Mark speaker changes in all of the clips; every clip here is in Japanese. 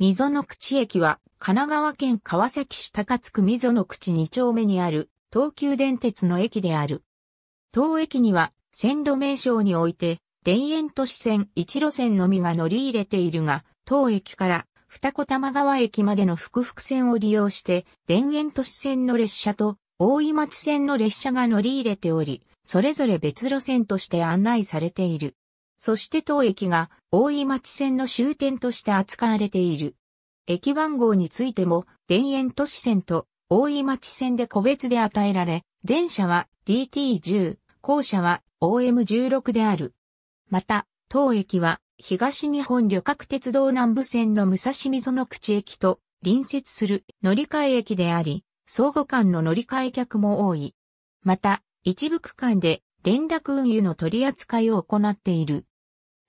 Speaker 1: 溝の口駅は、神奈川県川崎市高津区溝の口2丁目にある、東急電鉄の駅である。当駅には、線路名称において、田園都市線1路線のみが乗り入れているが、当駅から二子玉川駅までの複々線を利用して、田園都市線の列車と大井町線の列車が乗り入れており、それぞれ別路線として案内されている。そして当駅が大井町線の終点として扱われている。駅番号についても、田園都市線と大井町線で個別で与えられ、前者は DT10、後者は OM16 である。また、当駅は東日本旅客鉄道南部線の武蔵溝の口駅と隣接する乗り換え駅であり、相互間の乗り換え客も多い。また、一部区間で連絡運輸の取り扱いを行っている。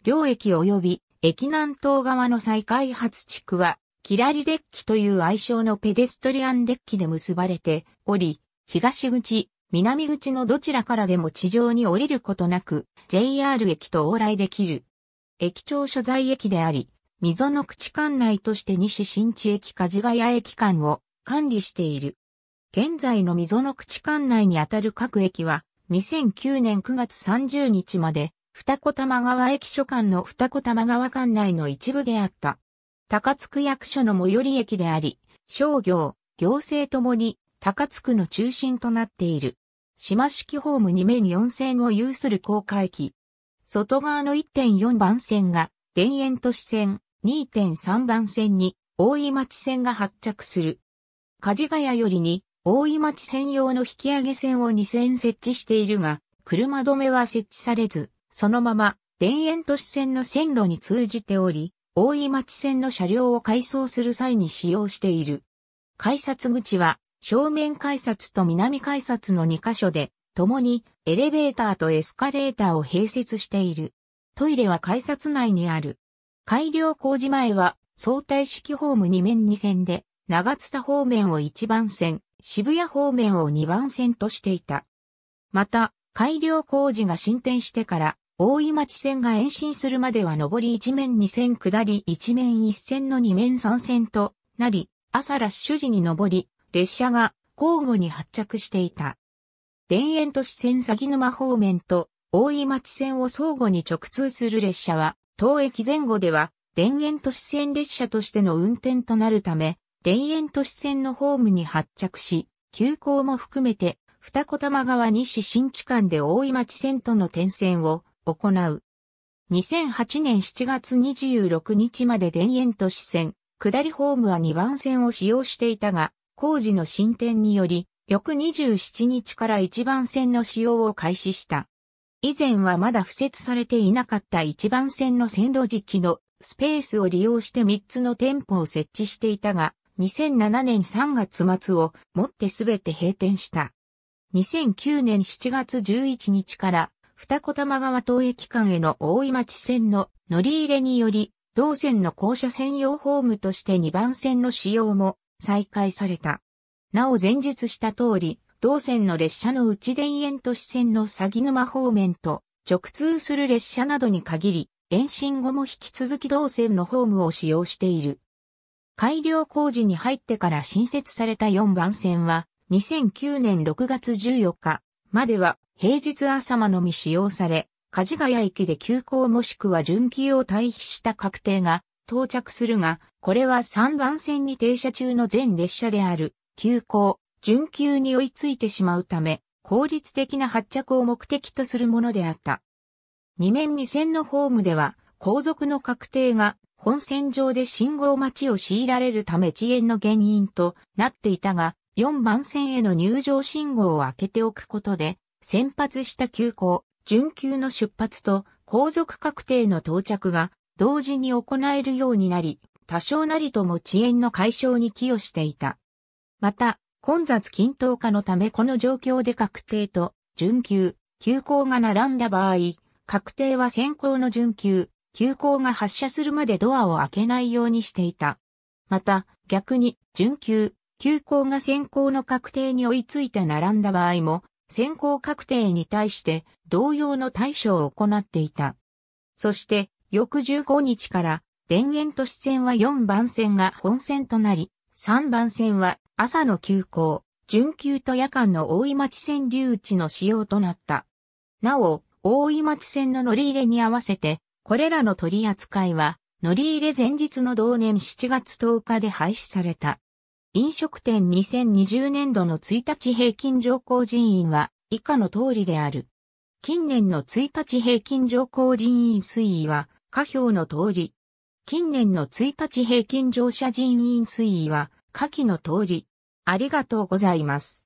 Speaker 1: 両駅及び駅南東側の再開発地区は、キラリデッキという愛称のペデストリアンデッキで結ばれており、東口、南口のどちらからでも地上に降りることなく、JR 駅と往来できる。駅長所在駅であり、溝の口管内として西新地駅梶が谷駅間を管理している。現在の溝の口管内にあたる各駅は、2009年9月30日まで二子玉川駅所間の二子玉川管内の一部であった。高津区役所の最寄り駅であり、商業、行政ともに高津区の中心となっている。島式ホーム2面4線を有する高架駅。外側の1.4番線が田園都市線、2.3番線に大井町線が発着する。梶ヶ谷よりに大井町専用の引き上げ線を2線設置しているが、車止めは設置されず、そのまま、田園都市線の線路に通じており、大井町線の車両を改装する際に使用している。改札口は、正面改札と南改札の2カ所で、共にエレベーターとエスカレーターを併設している。トイレは改札内にある。改良工事前は相対式ホーム2面2線で、長津田方面を1番線、渋谷方面を2番線としていた。また、改良工事が進展してから、大井町線が延伸するまでは上り一面二線下り一面一線の二面三線となり、朝ラッシュ時に上り、列車が交互に発着していた。田園都市線鷺沼方面と大井町線を相互に直通する列車は、当駅前後では田園都市線列車としての運転となるため、田園都市線のホームに発着し、急行も含めて、二子玉川西新地間で大井町線との点線を行う。2008年7月26日まで田園都市線、下りホームは2番線を使用していたが、工事の進展により、翌27日から1番線の使用を開始した。以前はまだ付設されていなかった1番線の線路時期のスペースを利用して3つの店舗を設置していたが、2007年3月末をもってすべて閉店した。2009年7月11日から二子玉川東駅間への大井町線の乗り入れにより、同線の校舎専用ホームとして2番線の使用も再開された。なお前述した通り、同線の列車の内田園都市線の鷺沼方面と直通する列車などに限り、延伸後も引き続き同線のホームを使用している。改良工事に入ってから新設された4番線は、2009年6月14日までは平日朝間のみ使用され、梶ヶ谷駅で急行もしくは準急を退避した確定が到着するが、これは3番線に停車中の全列車である、急行、準急に追いついてしまうため、効率的な発着を目的とするものであった。2面2線のホームでは、後続の確定が本線上で信号待ちを強いられるため遅延の原因となっていたが、4番線への入場信号を開けておくことで、先発した急行、準急の出発と後続確定の到着が同時に行えるようになり、多少なりとも遅延の解消に寄与していた。また、混雑均等化のためこの状況で確定と準急、急行が並んだ場合、確定は先行の準急、急行が発射するまでドアを開けないようにしていた。また、逆に、準急、急行が先行の確定に追いついて並んだ場合も、先行確定に対して同様の対処を行っていた。そして、翌15日から田園都市線は4番線が本線となり、3番線は朝の急行、準急と夜間の大井町線留置の使用となった。なお、大井町線の乗り入れに合わせて、これらの取り扱いは、乗り入れ前日の同年7月10日で廃止された。飲食店2020年度の1日平均上行人員は以下の通りである。近年の1日平均上行人員推移は下表の通り。近年の1日平均乗車人員推移は下記の通り。ありがとうございます。